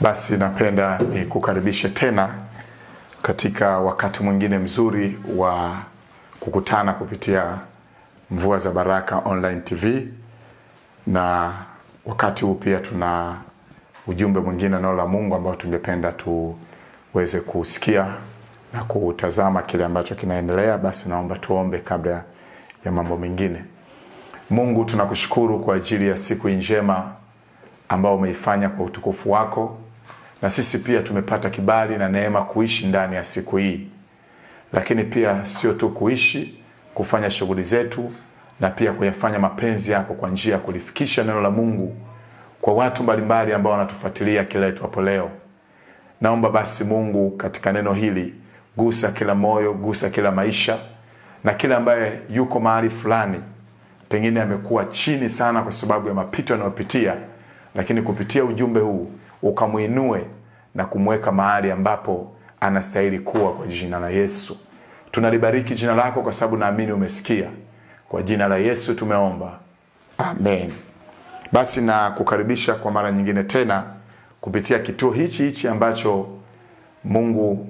Basi napenda ni kukaribishe tena katika wakati mwingine mzuri wa kukutana kupitia Mvua za Baraka Online TV, na wakati huu pia tuna ujumbe mwingine, neno la Mungu ambao tungependa tuweze kusikia na kutazama kile ambacho kinaendelea. Basi naomba tuombe kabla ya mambo mengine. Mungu, tunakushukuru kwa ajili ya siku njema ambao umeifanya kwa utukufu wako, na sisi pia tumepata kibali na neema kuishi ndani ya siku hii, lakini pia sio tu kuishi, kufanya shughuli zetu na pia kuyafanya mapenzi yako kwa njia ya kulifikisha neno la Mungu kwa watu mbalimbali ambao wanatufuatilia kila itwapo leo. Naomba basi Mungu, katika neno hili gusa kila moyo, gusa kila maisha, na kila ambaye yuko mahali fulani, pengine amekuwa chini sana kwa sababu ya mapito yanayopitia, lakini kupitia ujumbe huu ukamwinue na kumweka mahali ambapo anastahili kuwa kwa jina la yesu tunalibariki jina lako kwa sababu naamini umesikia kwa jina la yesu tumeomba amen basi na kukaribisha kwa mara nyingine tena kupitia kituo hichi hichi ambacho mungu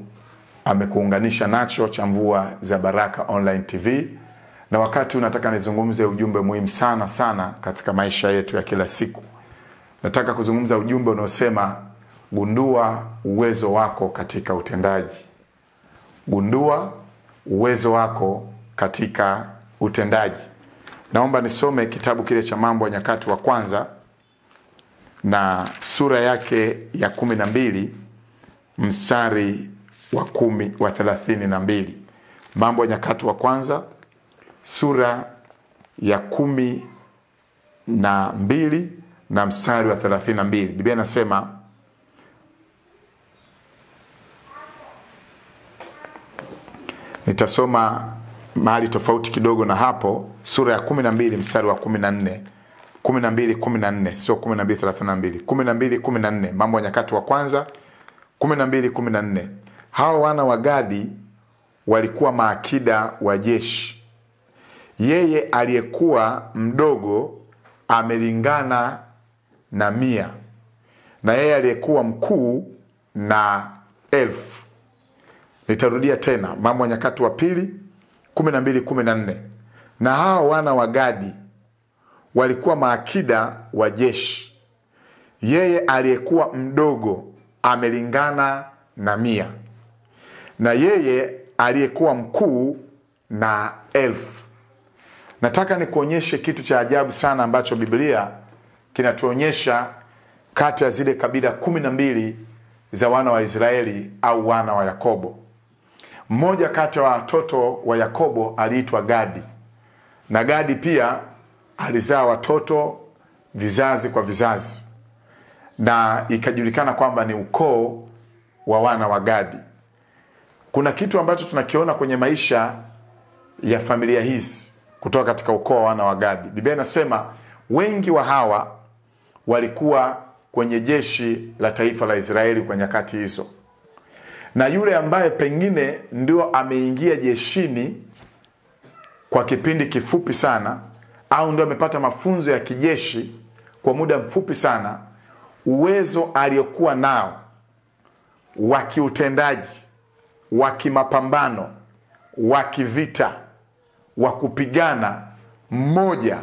amekuunganisha nacho cha mvua za baraka online tv na wakati unataka nizungumze ujumbe muhimu sana sana katika maisha yetu ya kila siku nataka kuzungumza ujumbe unaosema gundua uwezo wako katika utendaji gundua uwezo wako katika utendaji naomba nisome kitabu kile cha mambo ya nyakati wa kwanza na sura yake ya kumi na mbili mstari wa kumi wa thelathini na mbili mambo ya nyakati wa kwanza sura ya kumi na mbili na mstari wa 32 biblia inasema nitasoma mahali tofauti kidogo na hapo sura ya 12 mstari wa 14 12 14 sio 12 32 12 14 mambo ya nyakati wa kwanza 12 14 Hao wana wa Gadi walikuwa maakida wa jeshi yeye aliyekuwa mdogo amelingana na mia na yeye aliyekuwa mkuu na elfu. Nitarudia tena Mambo ya Nyakati wa Pili kumi na mbili kumi na nne na hawa wana wa Gadi walikuwa maakida wa jeshi, yeye aliyekuwa mdogo amelingana na mia na yeye aliyekuwa mkuu na elfu. Nataka nikuonyeshe kitu cha ajabu sana ambacho Biblia kinatuonyesha kati ya zile kabila kumi na mbili za wana wa Israeli au wana wa Yakobo, mmoja kati ya watoto wa Yakobo aliitwa Gadi, na Gadi pia alizaa watoto vizazi kwa vizazi, na ikajulikana kwamba ni ukoo wa wana wa Gadi. Kuna kitu ambacho tunakiona kwenye maisha ya familia hizi kutoka katika ukoo wa wana wa Gadi. Biblia inasema wengi wa hawa walikuwa kwenye jeshi la taifa la Israeli kwa nyakati hizo, na yule ambaye pengine ndio ameingia jeshini kwa kipindi kifupi sana au ndio amepata mafunzo ya kijeshi kwa muda mfupi sana, uwezo aliyokuwa nao wa kiutendaji, wa kimapambano, wa kivita, wa kupigana mmoja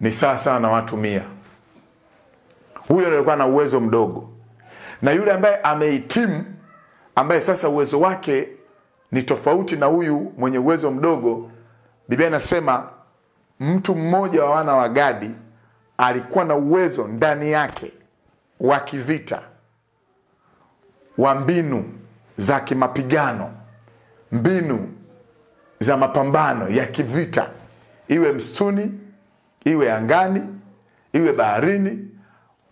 ni sawa sawa na watu mia huyo alikuwa na uwezo mdogo, na yule ambaye amehitimu, ambaye sasa uwezo wake ni tofauti na huyu mwenye uwezo mdogo, Biblia inasema mtu mmoja wa wana wa Gadi alikuwa na uwezo ndani yake wa kivita, wa mbinu za kimapigano, mbinu za mapambano ya kivita, iwe msituni, iwe angani, iwe baharini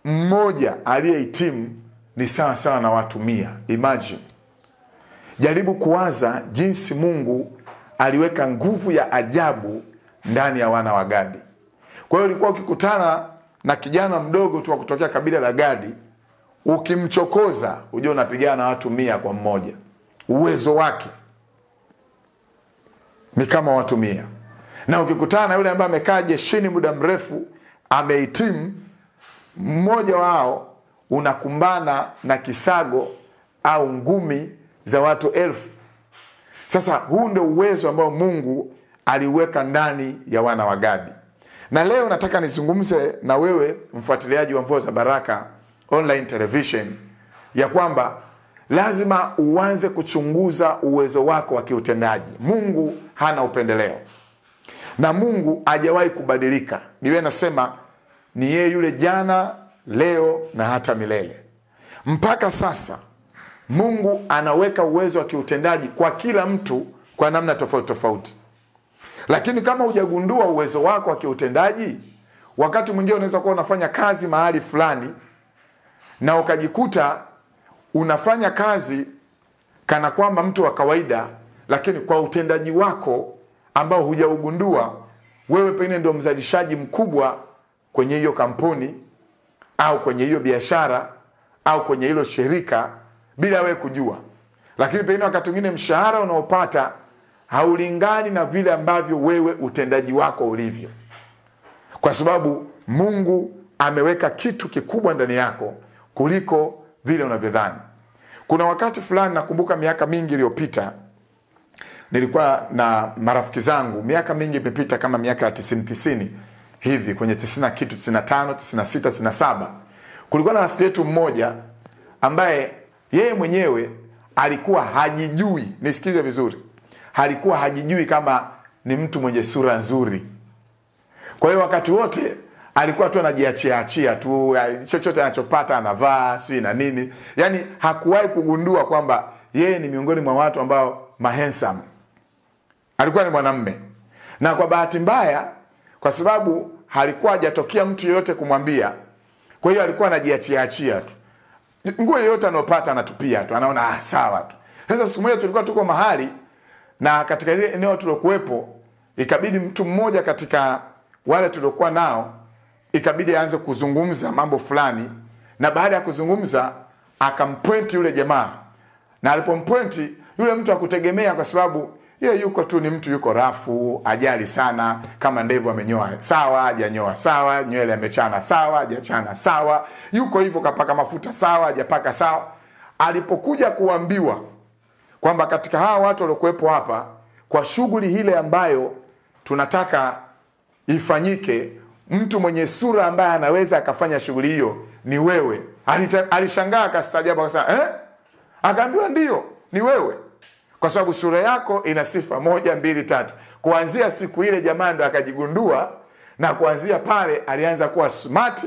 mmoja aliyehitimu ni sawa sawa na watu mia. Imagine, jaribu kuwaza jinsi Mungu aliweka nguvu ya ajabu ndani ya wana wa Gadi. Kwa hiyo ulikuwa ukikutana na kijana mdogo tu wa kutokea kabila la Gadi, ukimchokoza hujua unapigana na watu mia kwa mmoja. Uwezo wake ni kama watu mia, na ukikutana na yule ambaye amekaa jeshini muda mrefu amehitimu mmoja wao unakumbana na kisago au ngumi za watu elfu. Sasa huu ndio uwezo ambao Mungu aliweka ndani ya wana wa Gadi, na leo nataka nizungumze na wewe mfuatiliaji wa Mvua za Baraka Online Television ya kwamba lazima uanze kuchunguza uwezo wako wa kiutendaji. Mungu hana upendeleo na Mungu hajawahi kubadilika. Biblia inasema ni yeye yule jana, leo na hata milele. Mpaka sasa Mungu anaweka uwezo wa kiutendaji kwa kila mtu kwa namna tofauti tofauti, lakini kama hujagundua uwezo wako wa kiutendaji, wakati mwingine unaweza kuwa unafanya kazi mahali fulani na ukajikuta unafanya kazi kana kwamba mtu wa kawaida, lakini kwa utendaji wako ambao hujaugundua wewe, pengine ndio mzalishaji mkubwa kwenye hiyo kampuni au kwenye hiyo biashara au kwenye hilo shirika bila wewe kujua, lakini pengine wakati mwingine mshahara unaopata haulingani na vile ambavyo wewe utendaji wako ulivyo, kwa sababu Mungu ameweka kitu kikubwa ndani yako kuliko vile unavyodhani. Kuna wakati fulani nakumbuka miaka mingi iliyopita nilikuwa na marafiki zangu, miaka mingi imepita kama miaka ya tisini tisini hivi kwenye 90 kitu 95 96 97 kulikuwa na rafiki yetu mmoja ambaye yeye mwenyewe alikuwa hajijui nisikize vizuri alikuwa hajijui kama ni mtu mwenye sura nzuri kwa hiyo wakati wote alikuwa tu anajiachiaachia tu chochote anachopata anavaa sijui na nini yaani hakuwahi kugundua kwamba yeye ni miongoni mwa watu ambao mahensam alikuwa ni mwanamme na kwa bahati mbaya kwa sababu halikuwa hajatokea mtu yeyote kumwambia, kwa hiyo alikuwa anajiachiaachia tu, nguo yoyote anayopata anatupia tu, anaona ah, sawa tu. Sasa siku moja tulikuwa tuko mahali na katika ile eneo tuliokuwepo, ikabidi mtu mmoja katika wale tuliokuwa nao, ikabidi aanze kuzungumza mambo fulani, na baada ya kuzungumza akampwenti yule jamaa, na alipompwenti yule mtu akutegemea kwa sababu ye yuko tu ni mtu yuko rafu ajali sana kama ndevu amenyoa sawa ajanyoa sawa nywele amechana sawa ajachana sawa yuko hivyo kapaka mafuta sawa ajapaka sawa alipokuja kuambiwa kwamba katika hawa watu waliokuwepo hapa kwa shughuli ile ambayo tunataka ifanyike mtu mwenye sura ambaye anaweza akafanya shughuli hiyo ni wewe alishangaa akastajabu akasema eh? akaambiwa ndio ni wewe kwa sababu sura yako ina sifa moja mbili tatu. Kuanzia siku ile jamaa ndo akajigundua, na kuanzia pale alianza kuwa smart.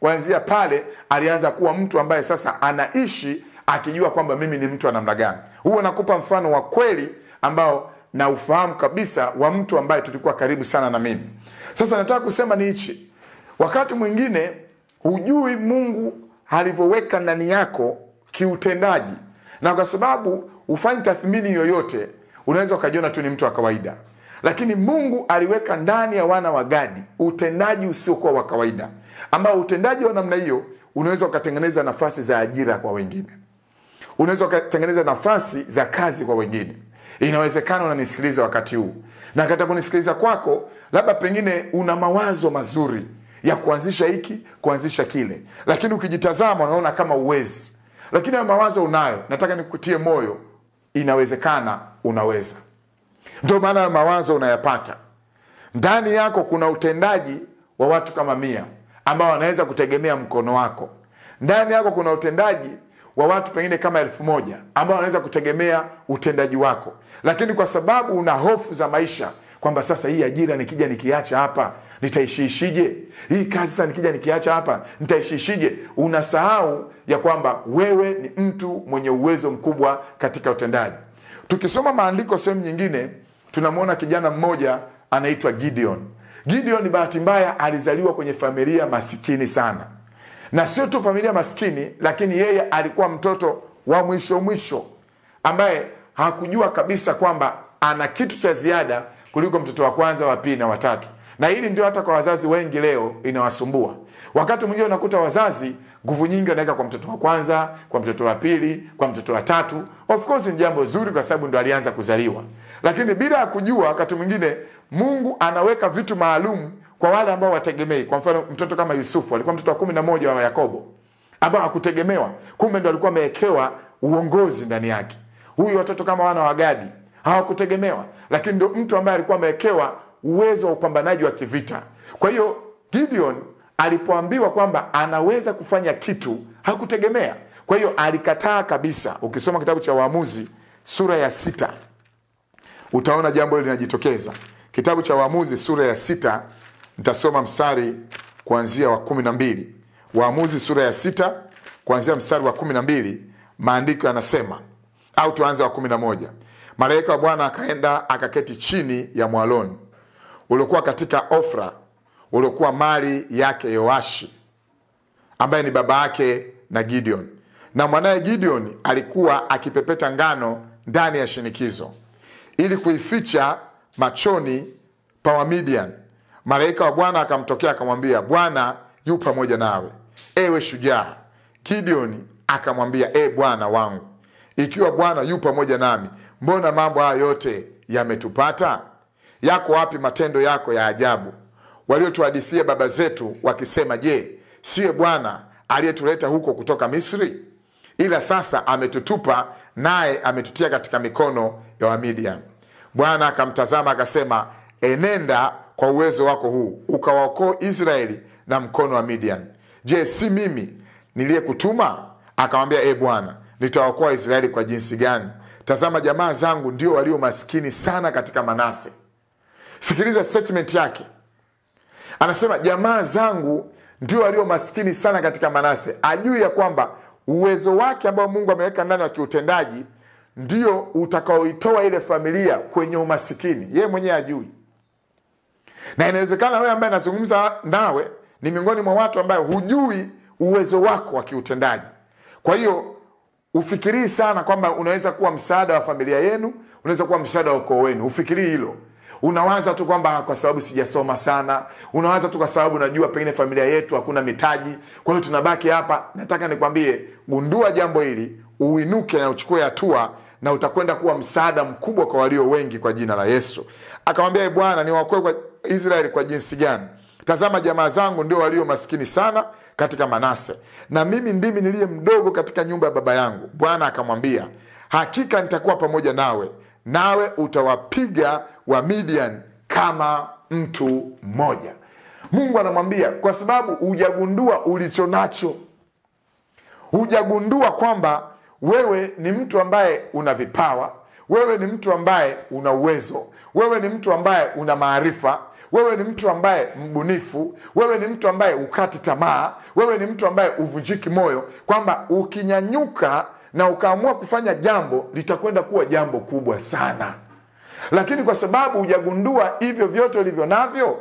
Kuanzia pale alianza kuwa mtu ambaye sasa anaishi akijua kwamba mimi ni mtu wa namna gani. Huo nakupa mfano wa kweli ambao na ufahamu kabisa wa mtu ambaye tulikuwa karibu sana na mimi. Sasa nataka kusema ni hichi, wakati mwingine hujui Mungu alivyoweka ndani yako kiutendaji, na kwa sababu ufanye tathmini yoyote, unaweza ukajiona tu ni mtu wa kawaida, lakini Mungu aliweka ndani ya wana wa Gadi utendaji usiokuwa wa kawaida, ambao utendaji wa namna hiyo unaweza ukatengeneza nafasi za ajira kwa wengine, unaweza ukatengeneza nafasi za kazi kwa wengine. Inawezekana unanisikiliza wakati huu na katika kunisikiliza kwako, labda pengine una mawazo mazuri ya kuanzisha hiki kuanzisha kile, lakini ukijitazama unaona kama uwezi, lakini hayo mawazo unayo. Nataka nikutie moyo inawezekana, unaweza. Ndio maana mawazo unayapata ndani yako. Kuna utendaji wa watu kama mia ambao wanaweza kutegemea mkono wako. Ndani yako kuna utendaji wa watu pengine kama elfu moja ambao wanaweza kutegemea utendaji wako, lakini kwa sababu una hofu za maisha kwamba sasa hii ajira nikija nikiacha hapa nitaishiishije hii kazi sasa nikija nikiacha hapa nitaishiishije unasahau ya kwamba wewe ni mtu mwenye uwezo mkubwa katika utendaji tukisoma maandiko sehemu nyingine tunamwona kijana mmoja anaitwa gideon gideon bahati mbaya alizaliwa kwenye familia masikini sana na sio tu familia masikini lakini yeye alikuwa mtoto wa mwisho mwisho ambaye hakujua kabisa kwamba ana kitu cha ziada kuliko mtoto wa kwanza wa pili na watatu na hili ndio hata kwa wazazi wengi leo inawasumbua. Wakati mwingine unakuta wazazi nguvu nyingi wanaweka kwa mtoto wa kwanza, kwa mtoto wa pili, kwa mtoto wa tatu. Of course ni jambo zuri, kwa sababu ndo alianza kuzaliwa, lakini bila ya kujua, wakati mwingine Mungu anaweka vitu maalum kwa wale ambao wategemei. Kwa mfano mtoto kama Yusufu alikuwa mtoto wa kumi na moja wa Yakobo ambao hakutegemewa, kumbe ndo alikuwa amewekewa uongozi ndani yake. Huyu watoto kama wana wa Gadi hawakutegemewa, lakini ndo mtu ambaye alikuwa amewekewa uwezo wa upambanaji wa kivita. Kwa hiyo Gideon alipoambiwa kwamba anaweza kufanya kitu hakutegemea, kwa hiyo alikataa kabisa. Ukisoma kitabu cha Waamuzi sura ya sita utaona jambo hili linajitokeza. Kitabu cha Waamuzi sura ya sita ntasoma mstari kuanzia wa kumi na mbili. Waamuzi sura ya sita kuanzia mstari wa kumi na mbili maandiko yanasema au tuanze wa kumi na moja. Malaika wa Bwana akaenda akaketi chini ya mwaloni uliokuwa katika Ofra, uliokuwa mali yake Yoashi ambaye ni baba yake na Gideon, na mwanaye Gideon alikuwa akipepeta ngano ndani ya shinikizo ili kuificha machoni pa Wamidian. Malaika wa Bwana akamtokea akamwambia, Bwana yu pamoja nawe, ewe shujaa. gideon akamwambia, e Bwana wangu, ikiwa Bwana yu pamoja nami, mbona mambo haya yote yametupata? Yako wapi matendo yako ya ajabu waliotuhadithia baba zetu wakisema, je, siye Bwana aliyetuleta huko kutoka Misri? Ila sasa ametutupa naye ametutia katika mikono ya Wamidia. Bwana akamtazama akasema, enenda kwa uwezo wako huu ukawaokoa Israeli na mkono wa Midian. Je, si mimi niliyekutuma? Akamwambia, e Bwana, nitawaokoa Israeli kwa jinsi gani? Tazama, jamaa zangu ndio walio masikini sana katika Manase, Sikiliza statement yake, anasema jamaa zangu ndio walio maskini sana katika Manase. Ajui ya kwamba uwezo wake ambao Mungu ameweka ndani wa kiutendaji ndio utakaoitoa ile familia kwenye umasikini. Yeye mwenyewe ajui, na inawezekana wewe ambaye anazungumza nawe ni miongoni mwa watu ambaye hujui uwezo wako wa kiutendaji. Kwa hiyo ufikirii sana kwamba unaweza kuwa msaada wa familia yenu, unaweza kuwa msaada wa ukoo wenu, ufikirii hilo. Unawaza tu kwamba kwa sababu sijasoma sana, unawaza tu kwa sababu najua pengine familia yetu hakuna mitaji, kwa hiyo tunabaki hapa. Nataka nikwambie, gundua jambo hili, uinuke na uchukue hatua, na utakwenda kuwa msaada mkubwa kwa walio wengi, kwa jina la Yesu. Akamwambia, e Bwana, niwaokoe kwa Israeli kwa jinsi gani? Tazama, jamaa zangu ndio walio maskini sana katika Manase, na mimi ndimi niliye mdogo katika nyumba ya baba yangu. Bwana akamwambia, hakika nitakuwa pamoja nawe, nawe utawapiga wa Midian kama mtu mmoja. Mungu anamwambia kwa sababu hujagundua ulicho nacho, hujagundua kwamba wewe ni mtu ambaye una vipawa, wewe ni mtu ambaye una uwezo, wewe ni mtu ambaye una maarifa, wewe ni mtu ambaye mbunifu, wewe ni mtu ambaye ukati tamaa, wewe ni mtu ambaye uvunjiki moyo, kwamba ukinyanyuka na ukaamua kufanya jambo litakwenda kuwa jambo kubwa sana lakini kwa sababu hujagundua hivyo vyote ulivyo navyo,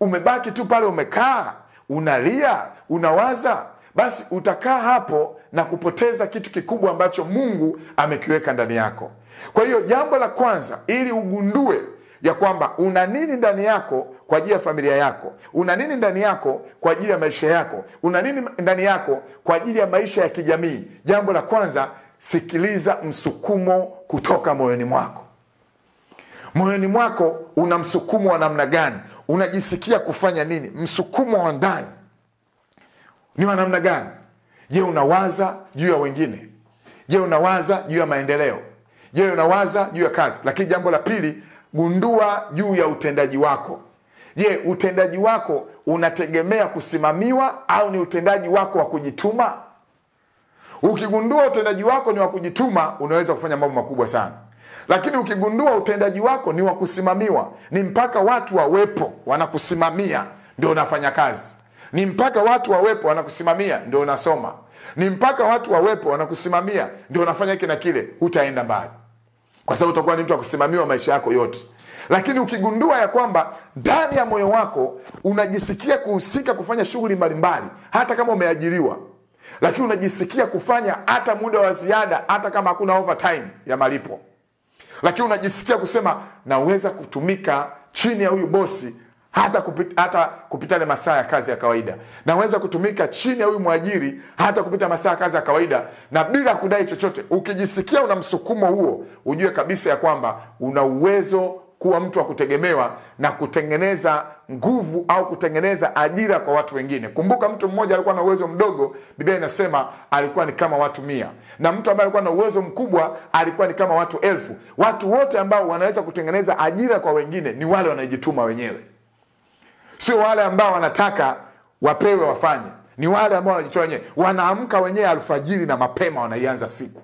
umebaki tu pale, umekaa unalia, unawaza, basi utakaa hapo na kupoteza kitu kikubwa ambacho Mungu amekiweka ndani yako. Kwa hiyo jambo la kwanza, ili ugundue ya kwamba una nini ndani yako kwa ajili ya familia yako, una nini ndani yako kwa ajili ya maisha yako, una nini ndani yako kwa ajili ya maisha ya kijamii, jambo la kwanza, sikiliza msukumo kutoka moyoni mwako moyoni mwako una msukumo wa namna gani? Unajisikia kufanya nini? Msukumo wa ndani ni wa namna gani? Je, unawaza juu ya wengine? Je, unawaza juu ya maendeleo? Je, unawaza juu ya kazi? Lakini jambo la pili, gundua juu ya utendaji wako. Je, utendaji wako unategemea kusimamiwa au ni utendaji wako wa kujituma? Ukigundua utendaji wako ni wa kujituma, unaweza kufanya mambo makubwa sana lakini ukigundua utendaji wako ni wa kusimamiwa ni mpaka watu wawepo wanakusimamia ndio unafanya kazi ni mpaka watu wawepo wanakusimamia ndio unasoma ni mpaka watu wawepo wanakusimamia ndio unafanya hiki na kile hutaenda mbali kwa sababu utakuwa ni mtu akusimamiwa maisha yako yote lakini ukigundua ya kwamba ndani ya moyo wako unajisikia kuhusika kufanya shughuli mbalimbali hata kama umeajiriwa lakini unajisikia kufanya hata muda wa ziada hata kama hakuna overtime ya malipo lakini unajisikia kusema naweza kutumika chini ya huyu bosi hata kupita, hata kupita ile masaa ya kazi ya kawaida, naweza kutumika chini ya huyu mwajiri hata kupita masaa ya kazi ya kawaida na bila kudai chochote. Ukijisikia una msukumo huo, ujue kabisa ya kwamba una uwezo kuwa mtu wa kutegemewa na kutengeneza nguvu au kutengeneza ajira kwa watu wengine. Kumbuka, mtu mmoja alikuwa na uwezo mdogo, Biblia inasema alikuwa ni kama watu mia, na mtu ambaye alikuwa na uwezo mkubwa alikuwa ni kama watu elfu. Watu wote ambao wanaweza kutengeneza ajira kwa wengine ni wale wanajituma wenyewe, sio wale ambao wanataka wapewe wafanye, ni wale ambao wanajitoa wenyewe, wanaamka wenyewe alfajiri na mapema, wanaianza siku,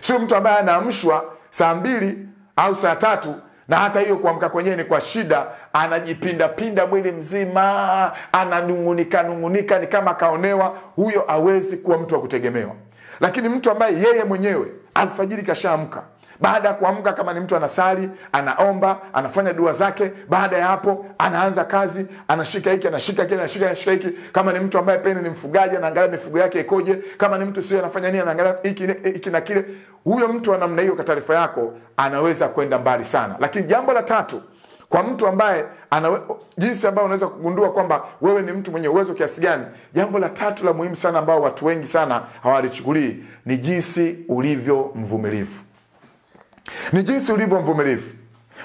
sio mtu ambaye anaamshwa saa mbili au saa tatu na hata hiyo kuamka kwenyewe ni kwa shida, anajipindapinda mwili mzima, ananung'unika nung'unika, ni kama akaonewa. Huyo awezi kuwa mtu wa kutegemewa. Lakini mtu ambaye yeye mwenyewe alfajiri kashaamka baada ya kuamka, kama ni mtu anasali, anaomba, anafanya dua zake. Baada ya hapo, anaanza kazi, anashika hiki, anashika kile, anashika anashika hiki. Kama ni mtu ambaye pengine ni mfugaji, anaangalia mifugo yake ikoje. Kama ni mtu sio, anafanya nini, anaangalia hiki hiki na kile. Huyo mtu wa namna hiyo, kwa taarifa yako, anaweza kwenda mbali sana. Lakini jambo la tatu kwa mtu ambaye anawe, jinsi ambayo unaweza kugundua kwamba wewe ni mtu mwenye uwezo kiasi gani. Jambo la tatu la muhimu sana ambao watu wengi sana hawalichukulii ni jinsi ulivyo mvumilivu ni jinsi ulivyo mvumilivu.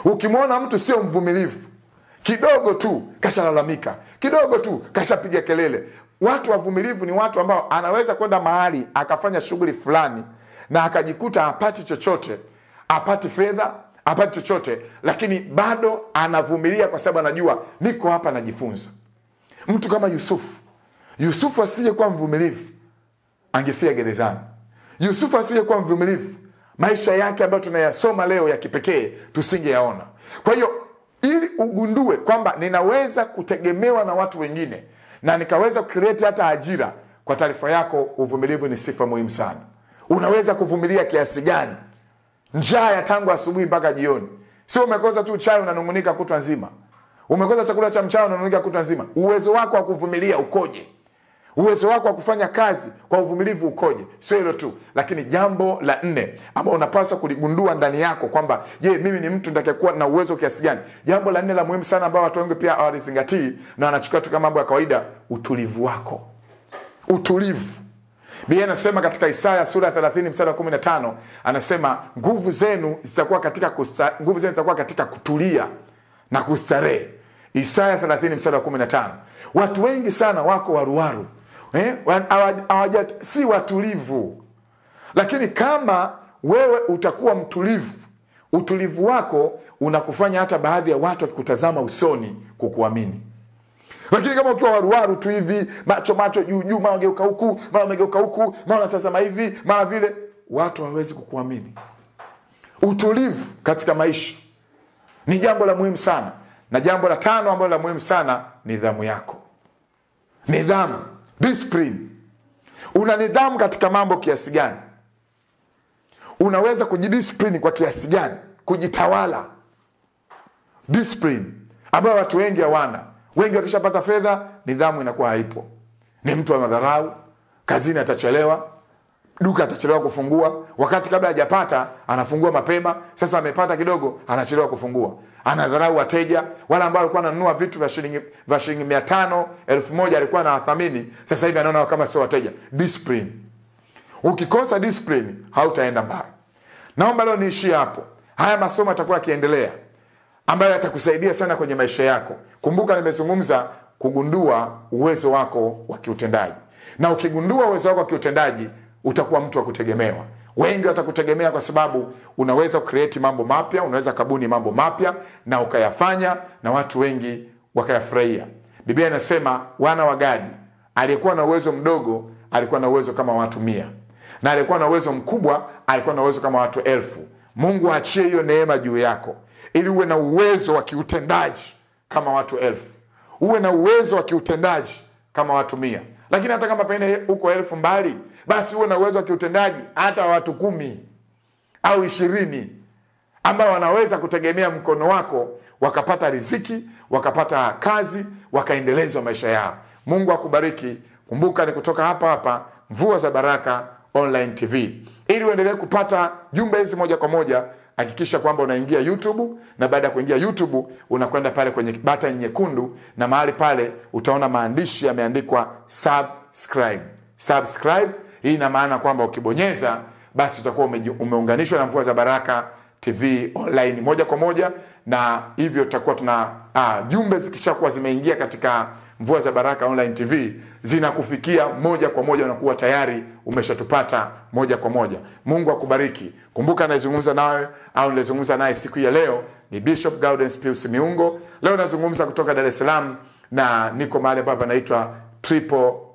Ukimwona mtu sio mvumilivu, kidogo tu kashalalamika, kidogo tu kashapiga kelele. Watu wavumilivu ni watu ambao anaweza kwenda mahali akafanya shughuli fulani na akajikuta apati chochote, apati fedha, apati chochote, lakini bado anavumilia kwa sababu anajua niko hapa najifunza. Mtu kama Yusufu, Yusufu asije kuwa mvumilivu angefia gerezani. Yusufu asije kuwa mvumilivu maisha yake ambayo tunayasoma leo ya kipekee tusingeyaona kwa hiyo ili ugundue kwamba ninaweza kutegemewa na watu wengine na nikaweza kukreti hata ajira kwa taarifa yako uvumilivu ni sifa muhimu sana unaweza kuvumilia kiasi gani njaa ya tangu asubuhi mpaka jioni sio umekoza tu chai unanungunika kutwa nzima umekoza chakula cha mchana unanungunika kutwa nzima uwezo wako wa kuvumilia ukoje uwezo wako wa kufanya kazi kwa uvumilivu ukoje? Sio hilo tu, lakini jambo la nne ambao unapaswa kuligundua ndani yako kwamba je, mimi ni mtu nitakayekuwa na uwezo kiasi gani? Jambo la nne la muhimu sana ambao watu wengi pia hawalizingatii na wanachukua tu kama mambo ya kawaida, utulivu wako. Utulivu. Biblia inasema katika Isaya sura ya 30 mstari wa 15, anasema nguvu zenu zitakuwa katika kusta, nguvu zenu zitakuwa katika kutulia na kustarehe. Isaya 30 mstari wa 15. Watu wengi sana wako waruwaru eh, si watulivu. Lakini kama wewe utakuwa mtulivu, utulivu wako unakufanya hata baadhi ya watu wakikutazama usoni kukuamini. Lakini kama ukiwa waruwaru tu hivi, macho macho juu juu, mara unageuka huku, mara unageuka huku, mara unatazama hivi, mara vile, watu hawawezi kukuamini. Utulivu katika maisha ni jambo la muhimu sana, na jambo la tano ambalo la muhimu sana, nidhamu yako. Nidhamu discipline. Una nidhamu katika mambo kiasi gani? Unaweza kujidiscipline kwa kiasi gani? Kujitawala, discipline ambayo watu wengi hawana. Wengi wakishapata fedha, nidhamu inakuwa haipo, ni mtu wa madharau, kazini atachelewa, duka atachelewa kufungua, wakati kabla hajapata anafungua mapema. Sasa amepata kidogo, anachelewa kufungua, anadharau wateja. Wale ambao alikuwa ananunua vitu vya shilingi vya shilingi mia tano elfu moja alikuwa anawathamini, sasa hivi anaona kama sio wateja. Discipline, ukikosa discipline hautaenda mbali. Naomba leo niishie hapo. Haya masomo yatakuwa yakiendelea ambayo yatakusaidia sana kwenye maisha yako. Kumbuka nimezungumza kugundua uwezo wako wa kiutendaji, na ukigundua uwezo wako wa kiutendaji utakuwa mtu wa kutegemewa. Wengi watakutegemea kwa sababu unaweza kucreate mambo mapya, unaweza kabuni mambo mapya na ukayafanya na watu wengi wakayafurahia. Biblia inasema wana wa Gadi, aliyekuwa na uwezo mdogo alikuwa na uwezo kama watu mia, na aliyekuwa na uwezo mkubwa alikuwa na uwezo kama watu elfu. Mungu aachie hiyo neema juu yako, ili uwe na uwezo wa kiutendaji kama watu elfu, uwe na uwezo wa kiutendaji kama watu mia. Lakini hata kama pengine huko elfu mbali basi huwe na uwezo wa kiutendaji hata watu kumi au ishirini ambao wanaweza kutegemea mkono wako wakapata riziki wakapata kazi wakaendeleza maisha yao. Mungu akubariki. Kumbuka ni kutoka hapa hapa Mvua za Baraka Online TV. Ili uendelee kupata jumbe hizi moja kwa moja, hakikisha kwamba unaingia YouTube na baada ya kuingia YouTube unakwenda pale kwenye button nyekundu, na mahali pale utaona maandishi yameandikwa subscribe. Subscribe hii ina maana kwamba ukibonyeza basi utakuwa umeunganishwa na Mvua za Baraka TV online moja kwa moja, na hivyo tutakuwa tuna ah, jumbe zikishakuwa zimeingia katika Mvua za Baraka online TV zinakufikia moja kwa moja, unakuwa tayari umeshatupata moja kwa moja. Mungu akubariki. Kumbuka anayezungumza nawe au nilizungumza naye siku ya leo ni Bishop Gaudens Pius Miungo. Leo nazungumza kutoka Dar es Salaam na niko mahali ambapo panaitwa Triple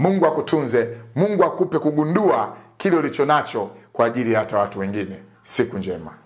Mungu akutunze, Mungu akupe kugundua kile ulicho nacho kwa ajili ya hata watu wengine. Siku njema.